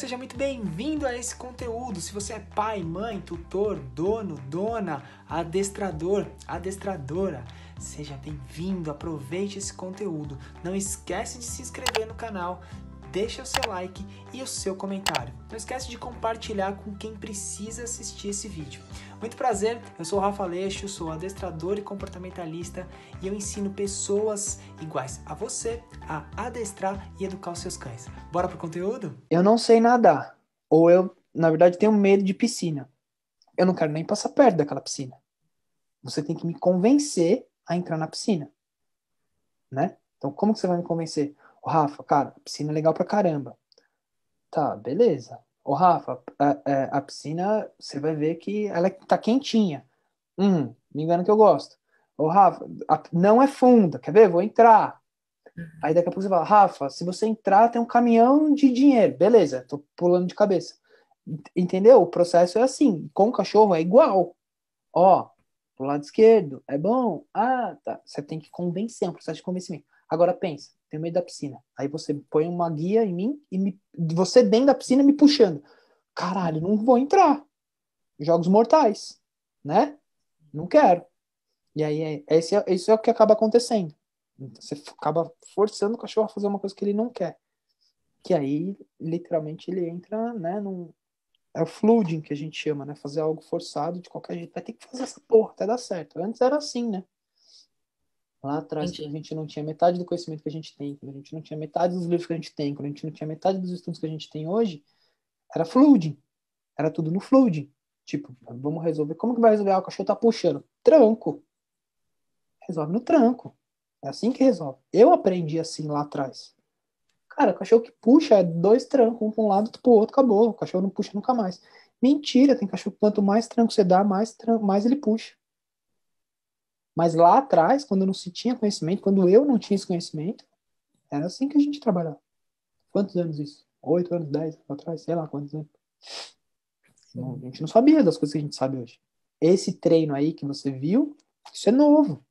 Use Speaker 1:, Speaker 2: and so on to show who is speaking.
Speaker 1: seja muito bem-vindo a esse conteúdo. Se você é pai, mãe, tutor, dono, dona, adestrador, adestradora, seja bem-vindo, aproveite esse conteúdo. Não esquece de se inscrever no canal, deixa o seu like e o seu comentário. Não esquece de compartilhar com quem precisa assistir esse vídeo. Muito prazer, eu sou o Rafa Leixo, sou adestrador e comportamentalista e eu ensino pessoas iguais a você a adestrar e educar os seus cães. Bora pro conteúdo? Eu não sei nadar, ou eu, na verdade, tenho medo de piscina. Eu não quero nem passar perto daquela piscina. Você tem que me convencer a entrar na piscina, né? Então, como que você vai me convencer? O Rafa, cara, piscina é legal pra caramba. Tá, beleza. Ô, Rafa, a, é, a piscina, você vai ver que ela é, tá quentinha. Hum, me engano que eu gosto. Ô, Rafa, a, não é funda, quer ver? Vou entrar. Uhum. Aí daqui a pouco você fala, Rafa, se você entrar, tem um caminhão de dinheiro. Beleza, tô pulando de cabeça. Entendeu? O processo é assim. Com o cachorro é igual. Ó, pro lado esquerdo é bom. Ah, tá. Você tem que convencer, é um processo de convencimento. Agora pensa, tenho medo da piscina. Aí você põe uma guia em mim e me, você dentro da piscina me puxando. Caralho, não vou entrar. Jogos mortais, né? Não quero. E aí, é, esse é, isso é o que acaba acontecendo. Então, você acaba forçando o cachorro a fazer uma coisa que ele não quer. Que aí, literalmente, ele entra, né, num... É o flooding que a gente chama, né? Fazer algo forçado de qualquer jeito. Vai ter que fazer essa porra até dar certo. Antes era assim, né? Lá atrás, quando a gente não tinha metade do conhecimento que a gente tem, quando a gente não tinha metade dos livros que a gente tem, quando a gente não tinha metade dos estudos que a gente tem hoje, era flooding. Era tudo no flooding. Tipo, vamos resolver. Como que vai resolver? Ah, o cachorro tá puxando. Tranco. Resolve no tranco. É assim que resolve. Eu aprendi assim lá atrás. Cara, o cachorro que puxa é dois trancos, um pra um lado, outro pro outro, acabou. O cachorro não puxa nunca mais. Mentira, tem cachorro quanto mais tranco você dá, mais, tranco, mais ele puxa. Mas lá atrás, quando não se tinha conhecimento, quando eu não tinha esse conhecimento, era assim que a gente trabalhava. Quantos anos isso? Oito anos, dez anos atrás, sei lá quantos anos. Não, a gente não sabia das coisas que a gente sabe hoje. Esse treino aí que você viu, isso é novo.